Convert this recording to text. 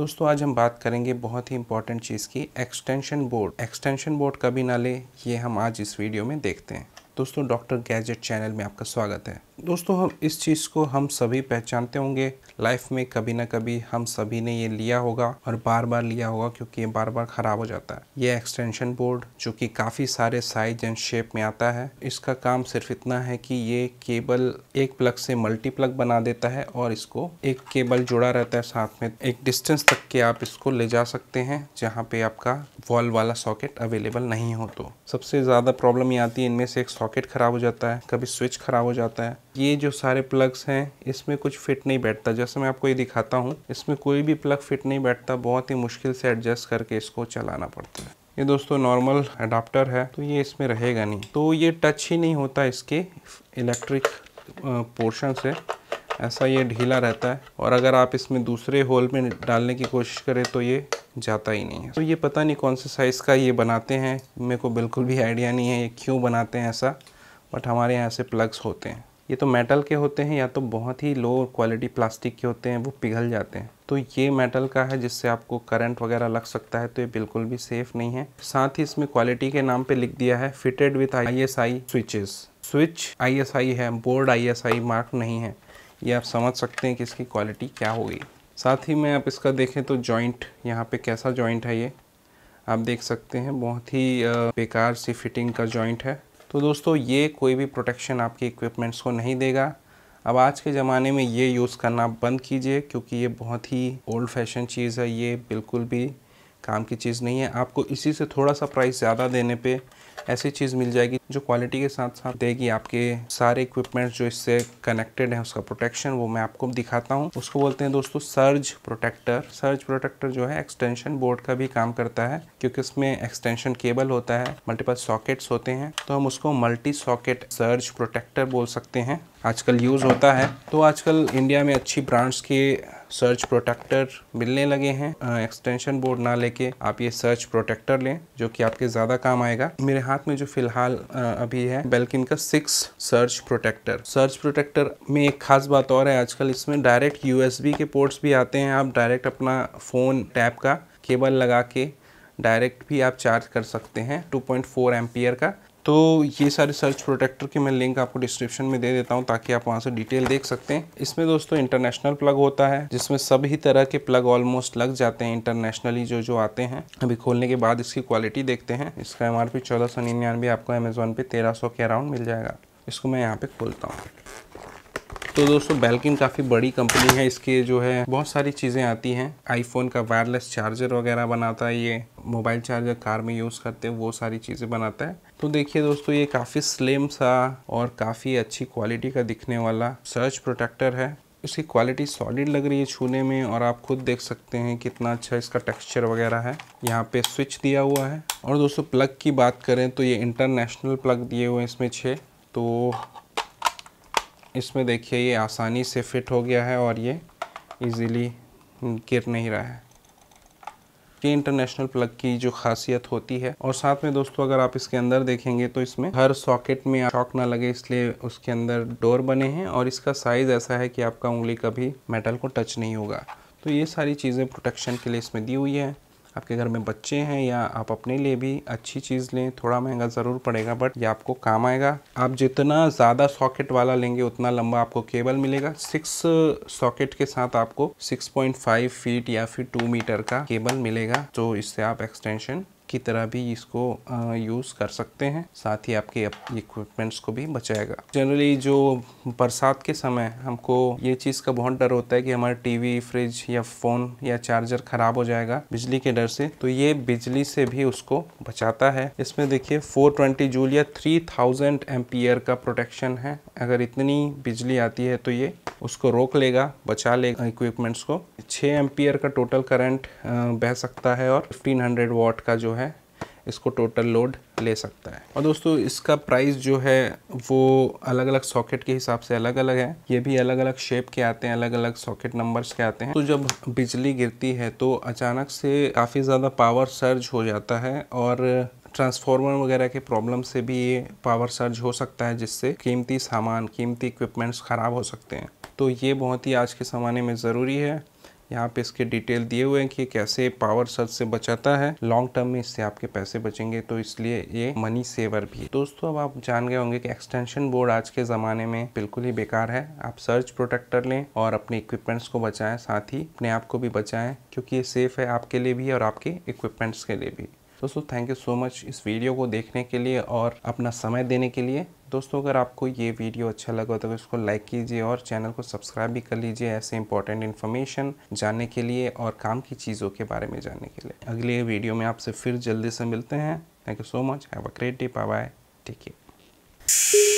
दोस्तों आज हम बात करेंगे बहुत ही इंपॉर्टेंट चीज़ की एक्सटेंशन बोर्ड एक्सटेंशन बोर्ड कभी ना ले ये हम आज इस वीडियो में देखते हैं दोस्तों डॉक्टर गैजेट चैनल में आपका स्वागत है दोस्तों हम इस चीज़ को हम सभी पहचानते होंगे लाइफ में कभी ना कभी हम सभी ने ये लिया होगा और बार बार लिया होगा क्योंकि ये बार बार ख़राब हो जाता है ये एक्सटेंशन बोर्ड जो कि काफ़ी सारे साइज एंड शेप में आता है इसका काम सिर्फ इतना है कि ये केबल एक प्लग से मल्टी प्लग बना देता है और इसको एक केबल जुड़ा रहता है साथ में एक डिस्टेंस तक के आप इसको ले जा सकते हैं जहाँ पे आपका वॉल वाला सॉकेट अवेलेबल नहीं हो तो सबसे ज़्यादा प्रॉब्लम ये आती है इनमें से एक सॉकेट ख़राब हो जाता है कभी स्विच ख़राब हो जाता है ये जो सारे प्लग्स हैं इसमें कुछ फिट नहीं बैठता जैसे मैं आपको ये दिखाता हूँ इसमें कोई भी प्लग फिट नहीं बैठता बहुत ही मुश्किल से एडजस्ट करके इसको चलाना पड़ता है ये दोस्तों नॉर्मल अडाप्टर है तो ये इसमें रहेगा नहीं तो ये टच ही नहीं होता इसके इलेक्ट्रिक पोर्शन से ऐसा ये ढीला रहता है और अगर आप इसमें दूसरे होल में डालने की कोशिश करें तो ये जाता ही नहीं है तो ये पता नहीं कौन से साइज़ का ये बनाते हैं मेरे को बिल्कुल भी आइडिया नहीं है ये क्यों बनाते हैं ऐसा बट हमारे यहाँ ऐसे प्लग्स होते हैं ये तो मेटल के होते हैं या तो बहुत ही लो क्वालिटी प्लास्टिक के होते हैं वो पिघल जाते हैं तो ये मेटल का है जिससे आपको करंट वगैरह लग सकता है तो ये बिल्कुल भी सेफ़ नहीं है साथ ही इसमें क्वालिटी के नाम पे लिख दिया है fitted with I S I switches switch I S I है board I S I mark नहीं है ये आप समझ सकते हैं कि इसकी क्वालिटी क्या होगी साथ ही में आप इसका देखें तो जॉइंट यहाँ पे कैसा जॉइंट है ये आप देख सकते हैं बहुत ही बेकार सी फिटिंग का जॉइंट है तो दोस्तों ये कोई भी प्रोटेक्शन आपके इक्विपमेंट्स को नहीं देगा अब आज के ज़माने में ये यूज़ करना बंद कीजिए क्योंकि ये बहुत ही ओल्ड फैशन चीज़ है ये बिल्कुल भी काम की चीज़ नहीं है आपको इसी से थोड़ा सा प्राइस ज़्यादा देने पे ऐसी चीज़ मिल जाएगी जो क्वालिटी के साथ साथ देगी आपके सारे इक्विपमेंट जो इससे कनेक्टेड है उसका प्रोटेक्शन वो मैं आपको दिखाता हूँ उसको बोलते हैं दोस्तों सर्ज प्रोटेक्टर सर्ज प्रोटेक्टर जो है एक्सटेंशन बोर्ड का भी काम करता है क्योंकि इसमें एक्सटेंशन केबल होता है मल्टीपल सॉकेट्स होते हैं तो हम उसको मल्टी सॉकेट सर्ज प्रोटेक्टर बोल सकते हैं आजकल यूज़ होता है तो आजकल इंडिया में अच्छी ब्रांड्स के सर्च प्रोटेक्टर मिलने लगे हैं एक्सटेंशन बोर्ड ना लेके आप ये सर्च प्रोटेक्टर लें जो कि आपके ज़्यादा काम आएगा मेरे हाथ में जो फिलहाल अभी है बेल्किन का six surge protector surge protector में एक खास बात और है आजकल इसमें डायरेक्ट यू के पोर्ट्स भी आते हैं आप डायरेक्ट अपना फ़ोन टैप का केबल लगा के डायरेक्ट भी आप चार्ज कर सकते हैं 2.4 एम्पियर का तो ये सारे सर्च प्रोटेक्टर की मैं लिंक आपको डिस्क्रिप्शन में दे देता हूँ ताकि आप वहाँ से डिटेल देख सकते हैं इसमें दोस्तों इंटरनेशनल प्लग होता है जिसमें सभी तरह के प्लग ऑलमोस्ट लग जाते हैं इंटरनेशनली जो जो आते हैं अभी खोलने के बाद इसकी क्वालिटी देखते हैं इसका एम आर पी चौदह सौ निन्यानवे आपको अमेज़ोन पे तेरह सौ के अराउंड मिल जाएगा इसको मैं यहाँ पर खोलता हूँ तो दोस्तों बेल्किन काफ़ी बड़ी कंपनी है इसके जो है बहुत सारी चीज़ें आती हैं आईफोन का वायरलेस चार्जर वगैरह बनाता है ये मोबाइल चार्जर कार में यूज़ करते हैं वो सारी चीज़ें बनाता है तो देखिए दोस्तों ये काफ़ी स्लिम सा और काफ़ी अच्छी क्वालिटी का दिखने वाला सर्च प्रोटेक्टर है इसकी क्वालिटी सॉलिड लग रही है छूने में और आप खुद देख सकते हैं कितना अच्छा इसका टेक्सचर वगैरह है यहाँ पे स्विच दिया हुआ है और दोस्तों प्लग की बात करें तो ये इंटरनेशनल प्लग दिए हुए हैं इसमें छः तो इसमें देखिए ये आसानी से फिट हो गया है और ये इजीली गिर नहीं रहा है ये इंटरनेशनल प्लग की जो खासियत होती है और साथ में दोस्तों अगर आप इसके अंदर देखेंगे तो इसमें हर सॉकेट में शॉक ना लगे इसलिए उसके अंदर डोर बने हैं और इसका साइज़ ऐसा है कि आपका उंगली कभी मेटल को टच नहीं होगा तो ये सारी चीज़ें प्रोटेक्शन के लिए इसमें दी हुई है आपके घर में बच्चे हैं या आप अपने लिए भी अच्छी चीज़ लें थोड़ा महंगा ज़रूर पड़ेगा बट ये आपको काम आएगा आप जितना ज़्यादा सॉकेट वाला लेंगे उतना लंबा आपको केबल मिलेगा सिक्स सॉकेट के साथ आपको 6.5 फीट या फिर टू मीटर का केबल मिलेगा तो इससे आप एक्सटेंशन की तरह भी इसको यूज़ कर सकते हैं साथ ही आपके इक्विपमेंट्स को भी बचाएगा जनरली जो बरसात के समय हमको ये चीज़ का बहुत डर होता है कि हमारा टीवी फ्रिज या फ़ोन या चार्जर ख़राब हो जाएगा बिजली के डर से तो ये बिजली से भी उसको बचाता है इसमें देखिए 420 जूल या थ्री थाउजेंड का प्रोटेक्शन है अगर इतनी बिजली आती है तो ये उसको रोक लेगा बचा लेगा इक्विपमेंट्स को 6 एम्पियर का टोटल करंट बह सकता है और 1500 वॉट का जो है इसको टोटल लोड ले सकता है और दोस्तों इसका प्राइस जो है वो अलग अलग सॉकेट के हिसाब से अलग अलग है ये भी अलग अलग शेप के आते हैं अलग अलग सॉकेट नंबर्स के आते हैं तो जब बिजली गिरती है तो अचानक से काफ़ी ज़्यादा पावर सर्ज हो जाता है और ट्रांसफार्मर वगैरह के प्रॉब्लम से भी ये पावर सर्ज हो सकता है जिससे कीमती सामान कीमती इक्विपमेंट्स ख़राब हो सकते हैं तो ये बहुत ही आज के ज़माने में ज़रूरी है यहाँ पे इसके डिटेल दिए हुए हैं कि कैसे पावर सर्च से बचाता है लॉन्ग टर्म में इससे आपके पैसे बचेंगे तो इसलिए ये मनी सेवर भी दोस्तों अब आप जान गए होंगे कि एक्सटेंशन बोर्ड आज के ज़माने में बिल्कुल ही बेकार है आप सर्च प्रोटेक्टर लें और अपने इक्विपमेंट्स को बचाएं साथ ही अपने आप को भी बचाएं क्योंकि ये सेफ है आपके लिए भी और आपके इक्विपमेंट्स के लिए भी दोस्तों थैंक यू सो मच इस वीडियो को देखने के लिए और अपना समय देने के लिए दोस्तों अगर आपको ये वीडियो अच्छा लगा तो इसको लाइक कीजिए और चैनल को सब्सक्राइब भी कर लीजिए ऐसे इंपॉर्टेंट इन्फॉर्मेशन जानने के लिए और काम की चीज़ों के बारे में जानने के लिए अगले वीडियो में आपसे फिर जल्दी से मिलते हैं thank you so much have a great day bye bye take care